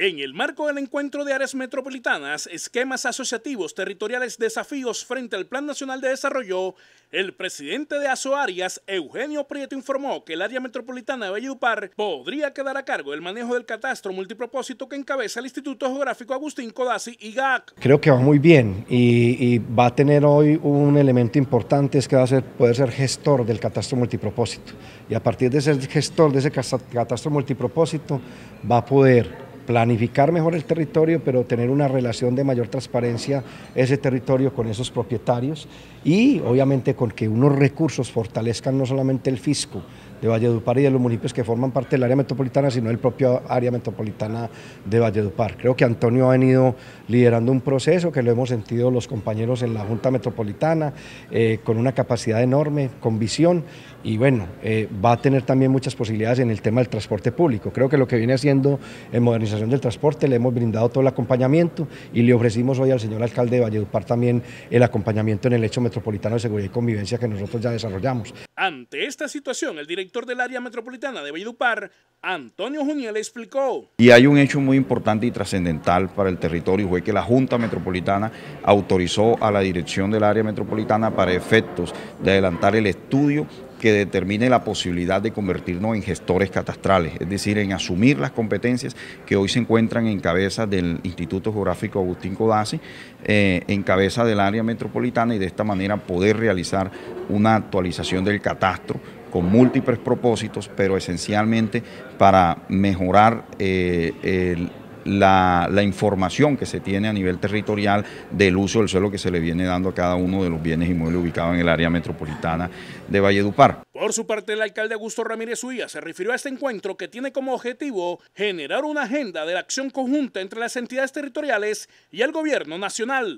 En el marco del encuentro de áreas metropolitanas, esquemas asociativos territoriales desafíos frente al Plan Nacional de Desarrollo, el presidente de Aso ARIAS Eugenio Prieto, informó que el área metropolitana de Valledupar podría quedar a cargo del manejo del catastro multipropósito que encabeza el Instituto Geográfico Agustín Codazzi y GAC. Creo que va muy bien y, va a tener hoy un elemento importante, es que va a ser, poder ser gestor del catastro multipropósito. Y a partir de ser gestor de ese catastro multipropósito, va a poder planificar mejor el territorio, pero tener una relación de mayor transparencia ese territorio con esos propietarios y obviamente con que unos recursos fortalezcan no solamente el fisco, de Valledupar y de los municipios que forman parte del área metropolitana, sino del propio área metropolitana de Valledupar. Creo que Antonio ha venido liderando un proceso que lo hemos sentido los compañeros en la Junta Metropolitana, eh, con una capacidad enorme, con visión, y bueno, eh, va a tener también muchas posibilidades en el tema del transporte público. Creo que lo que viene haciendo en modernización del transporte, le hemos brindado todo el acompañamiento y le ofrecimos hoy al señor alcalde de Valledupar también el acompañamiento en el hecho metropolitano de seguridad y convivencia que nosotros ya desarrollamos. Ante esta situación, el director del área metropolitana de Valledupar, Antonio Juniel, explicó. Y hay un hecho muy importante y trascendental para el territorio, fue que la Junta Metropolitana autorizó a la dirección del área metropolitana para efectos de adelantar el estudio que determine la posibilidad de convertirnos en gestores catastrales, es decir, en asumir las competencias que hoy se encuentran en cabeza del Instituto Geográfico Agustín Codazzi, eh, en cabeza del área metropolitana y de esta manera poder realizar una actualización del catastro con múltiples propósitos, pero esencialmente para mejorar eh, el la, información que se tiene a nivel territorial del uso del suelo que se le viene dando a cada uno de los bienes inmuebles ubicados en el área metropolitana de Valledupar. Por su parte, el alcalde Augusto Ramírez Suya se refirió a este encuentro que tiene como objetivo generar una agenda de la acción conjunta entre las entidades territoriales y el gobierno nacional.